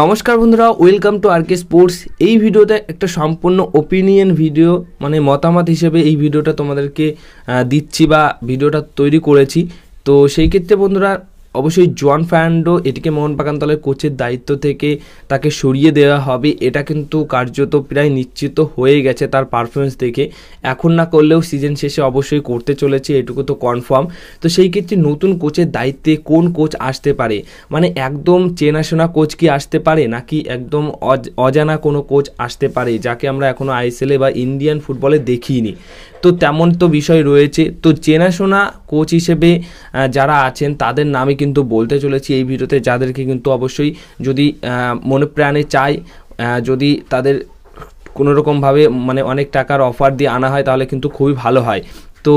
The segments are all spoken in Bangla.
নমস্কার বন্ধুরা welcome to R K sports এই ভিডিওতে একটা সম্পূর্ণ ওপিনিয়ন ভিডিও মানে মতামত হিসেবে এই ভিডিওটা তোমাদেরকে দিচ্ছি বা ভিডিওটা তৈরি করেছি তো সেই ক্ষেত্রে বন্ধুরা অবশ্যই জোয়ান ফার্নান্ডো এটিকে মোহনবাগান দলের কোচের দায়িত্ব থেকে তাকে সরিয়ে দেওয়া হবে এটা কিন্তু কার্যত প্রায় নিশ্চিত হয়ে গেছে তার পারফরমেন্স দেখে এখন না করলেও সিজন শেষে অবশ্যই করতে চলেছে এটুকু তো কনফার্ম তো সেই ক্ষেত্রে নতুন কোচের দায়িত্বে কোন কোচ আসতে পারে মানে একদম চেনাশোনা কোচ কি আসতে পারে নাকি একদম অজানা কোনো কোচ আসতে পারে যাকে আমরা এখনও আইএসএলে বা ইন্ডিয়ান ফুটবলে দেখিনি তো তেমন তো বিষয় রয়েছে তো চেনাশোনা কোচ হিসেবে যারা আছেন তাদের নামে কিন্তু বলতে চলেছি এই ভিডিওতে যাদেরকে কিন্তু অবশ্যই যদি মনে প্রাণে চাই যদি তাদের কোনো রকমভাবে মানে অনেক টাকার অফার দিয়ে আনা হয় তাহলে কিন্তু খুবই ভালো হয় তো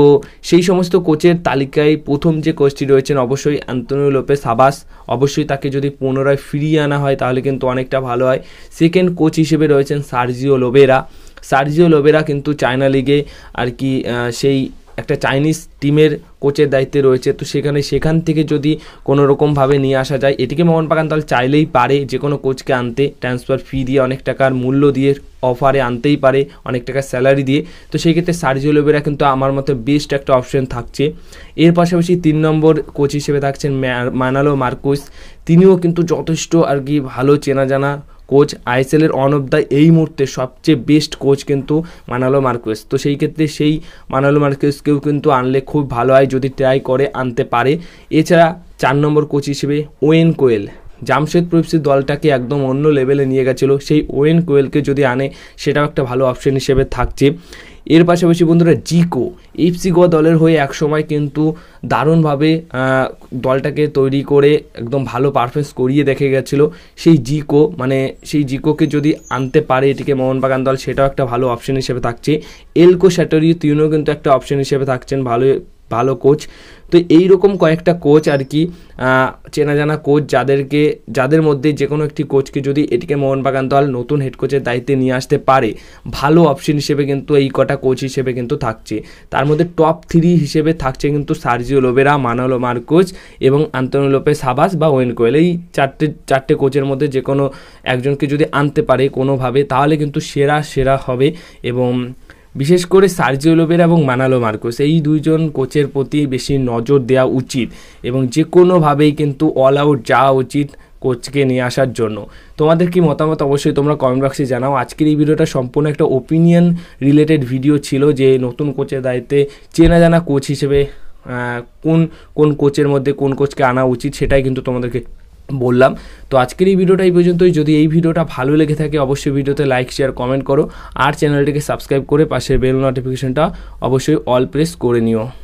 সেই সমস্ত কোচের তালিকায় প্রথম যে কোচটি রয়েছেন অবশ্যই অ্যান্তনিও লোপে সাবাস অবশ্যই তাকে যদি পুনরায় ফিরিয়ে আনা হয় তাহলে কিন্তু অনেকটা ভালো হয় সেকেন্ড কোচ হিসেবে রয়েছেন সার্জিও লোবেরা সার্জিও লোবেরা কিন্তু চায়না লিগে আর কি সেই একটা চাইনিজ টিমের কোচের দায়িত্বে রয়েছে তো সেখানে সেখান থেকে যদি কোনো রকমভাবে নিয়ে আসা যায় এটিকে মোহনবাগান দল চাইলেই পারে যে কোনো কোচকে আনতে ট্রান্সফার ফি দিয়ে অনেক টাকার মূল্য দিয়ে অফারে আনতেই পারে অনেক টাকা স্যালারি দিয়ে তো সেই ক্ষেত্রে সার্জিও লোভেরা কিন্তু আমার মতে বেস্ট একটা অপশন থাকছে এর পাশাপাশি তিন নম্বর কোচ হিসেবে থাকছেন মানালো মার্কুস তিনিও কিন্তু যথেষ্ট আর কি ভালো চেনা জানা কোচ আইসেলের অন অফ দ্য এই মুহূর্তে সবচেয়ে বেস্ট কোচ কিন্তু মানালো মার্কুয়েস তো সেই ক্ষেত্রে সেই মানালো মার্কুয়েসকেও কিন্তু আনলে খুব ভালো হয় যদি ট্রাই করে আনতে পারে এছাড়া চার নম্বর কোচ হিসেবে ওয়েন কোয়েল জামশেদ প্রফসির দলটাকে একদম অন্য লেভেলে নিয়ে গেছিলো সেই ওয়েন কোয়েলকে যদি আনে সেটাও একটা ভালো অপশন হিসেবে থাকছে এর পাশাপাশি বন্ধুরা জিকো এফসি গোয়া দলের হয়ে একসময় কিন্তু দারুণভাবে দলটাকে তৈরি করে একদম ভালো পারফরমেন্স করিয়ে দেখে গেছিল সেই জিকো মানে সেই জিকোকে যদি আনতে পারে এটিকে মোহনবাগান দল সেটাও একটা ভালো অপশন হিসেবে থাকছে এলকো স্যাটারিও তিনিও কিন্তু একটা অপশন হিসেবে থাকছেন ভালো ভালো কোচ তো এই রকম কয়েকটা কোচ আর কি চেনা জানা কোচ যাদেরকে যাদের মধ্যে যে কোনো একটি কোচকে যদি এটিকে মোহনবাগান দল নতুন হেড কোচের দায়িত্বে নিয়ে আসতে পারে ভালো অপশন হিসেবে কিন্তু এই কটা কোচ হিসেবে কিন্তু থাকছে তার মধ্যে টপ থ্রি হিসেবে থাকছে কিন্তু সার্জিও লোবেরা মানালো মার্কোচ এবং আন্তনি লোপে সাবাস বা ওয়েন কোয়েল এই চারটে চারটে কোচের মধ্যে যে কোনো একজনকে যদি আনতে পারে কোনোভাবে তাহলে কিন্তু সেরা সেরা হবে এবং বিশেষ করে সার্জিও লোবের এবং মানালো মার্কোস এই দুইজন কোচের প্রতি বেশি নজর দেওয়া উচিত এবং যে কোনোভাবেই কিন্তু অল আউট যাওয়া উচিত কোচকে নিয়ে আসার জন্য তোমাদের কি মতামত অবশ্যই তোমরা কমেন্ট বক্সে জানাও আজকের এই ভিডিওটা সম্পূর্ণ একটা ওপিনিয়ন রিলেটেড ভিডিও ছিল যে নতুন কোচের দায়িত্বে চেনা জানা কোচ হিসেবে কোন কোন কোচের মধ্যে কোন কোচকে আনা উচিত সেটাই কিন্তু তোমাদেরকে বললাম তো আজকের এই ভিডিওটা এই পর্যন্তই যদি এই ভিডিওটা ভালো লেগে থাকে অবশ্যই ভিডিওতে লাইক শেয়ার কমেন্ট করো আর চ্যানেলটিকে সাবস্ক্রাইব করে পাশের বেল নোটিফিকেশনটা অবশ্যই অল প্রেস করে নিও